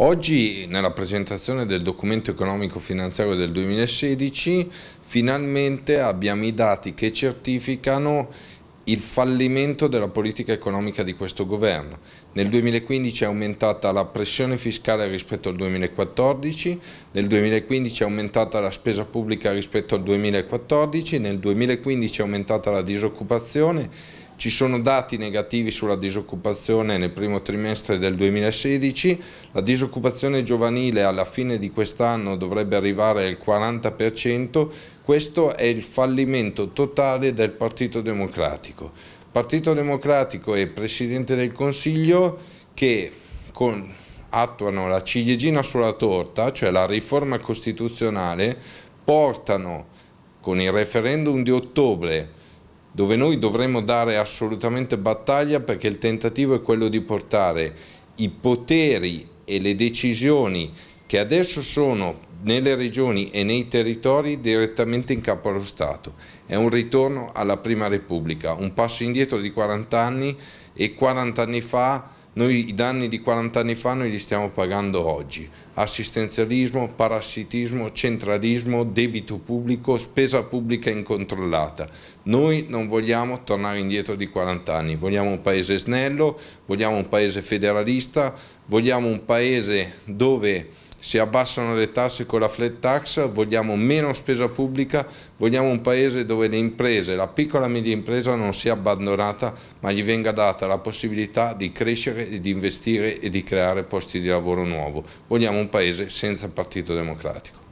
Oggi nella presentazione del documento economico finanziario del 2016 finalmente abbiamo i dati che certificano il fallimento della politica economica di questo governo. Nel 2015 è aumentata la pressione fiscale rispetto al 2014, nel 2015 è aumentata la spesa pubblica rispetto al 2014, nel 2015 è aumentata la disoccupazione ci sono dati negativi sulla disoccupazione nel primo trimestre del 2016, la disoccupazione giovanile alla fine di quest'anno dovrebbe arrivare al 40%, questo è il fallimento totale del Partito Democratico. Partito Democratico e Presidente del Consiglio che con, attuano la ciliegina sulla torta, cioè la riforma costituzionale, portano con il referendum di ottobre dove noi dovremmo dare assolutamente battaglia perché il tentativo è quello di portare i poteri e le decisioni che adesso sono nelle regioni e nei territori direttamente in capo allo Stato. È un ritorno alla Prima Repubblica, un passo indietro di 40 anni e 40 anni fa noi i danni di 40 anni fa noi li stiamo pagando oggi. Assistenzialismo, parassitismo, centralismo, debito pubblico, spesa pubblica incontrollata. Noi non vogliamo tornare indietro di 40 anni, vogliamo un paese snello, vogliamo un paese federalista, vogliamo un paese dove si abbassano le tasse con la flat tax, vogliamo meno spesa pubblica, vogliamo un paese dove le imprese, la piccola e media impresa non sia abbandonata ma gli venga data la possibilità di crescere di investire e di creare posti di lavoro nuovo. Vogliamo un paese senza partito democratico.